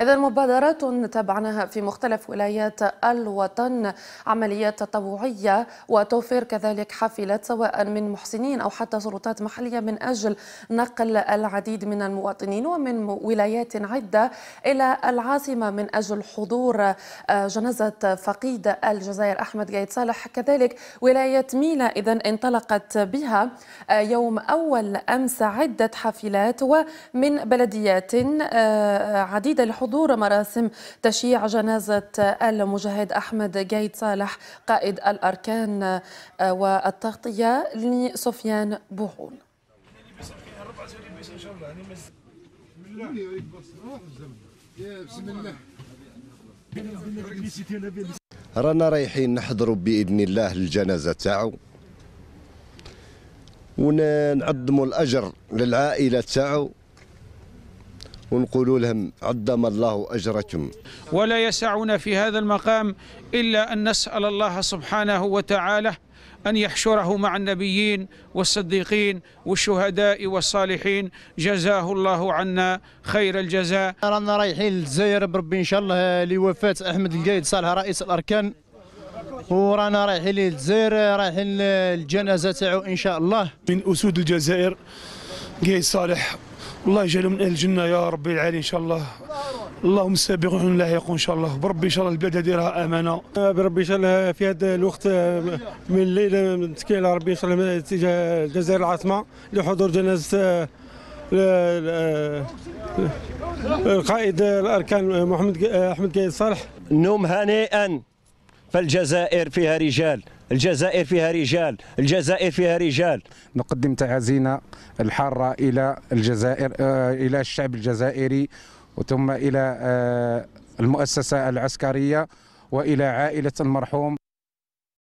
إذا مبادرات تابعناها في مختلف ولايات الوطن عمليات تطوعية وتوفير كذلك حافلات سواء من محسنين أو حتى سلطات محلية من أجل نقل العديد من المواطنين ومن ولايات عدة إلى العاصمة من أجل حضور آه، جنازة فقيد الجزائر أحمد قايد صالح كذلك ولاية ميلا إذا انطلقت بها آه، يوم أول أمس عدة حافلات ومن بلديات آه، عديدة لحضور حضور مراسم تشييع جنازة المجاهد أحمد جيد صالح قائد الأركان آه، والتغطية لسفيان بوعون رانا رايحين نحضروا باذن الله الجنازه تاعو ونعظموا الاجر للعائله تاعو ونقول لهم عدم الله أجركم ولا يسعنا في هذا المقام إلا أن نسأل الله سبحانه وتعالى أن يحشره مع النبيين والصديقين والشهداء والصالحين جزاه الله عنا خير الجزاء رانا رايحين للجزائر بربي إن شاء الله لوفاة أحمد القايد صالح رئيس الأركان ورانا رايحين للجزائر رايحين للجنازة تاعو إن شاء الله من أسود الجزائر قاي صالح الله يجعله من اهل الجنه يا ربي العالي ان شاء الله اللهم السابقون لاحقون ان شاء الله بربي ان شاء الله البلاد راها امانه بربي ان شاء الله في هذا الوقت آه، من الليل نتكي على ربي ان شاء الله اتجاه الجزائر العاصمه لحضور جنازه آه، آه، القائد الاركان محمد احمد قايد صالح نوم هنيئا فالجزائر فيها رجال الجزائر فيها رجال الجزائر فيها رجال نقدم تعازينا الحارة إلى الجزائر آه، إلى الشعب الجزائري وثم إلى آه، المؤسسة العسكرية وإلى عائلة المرحوم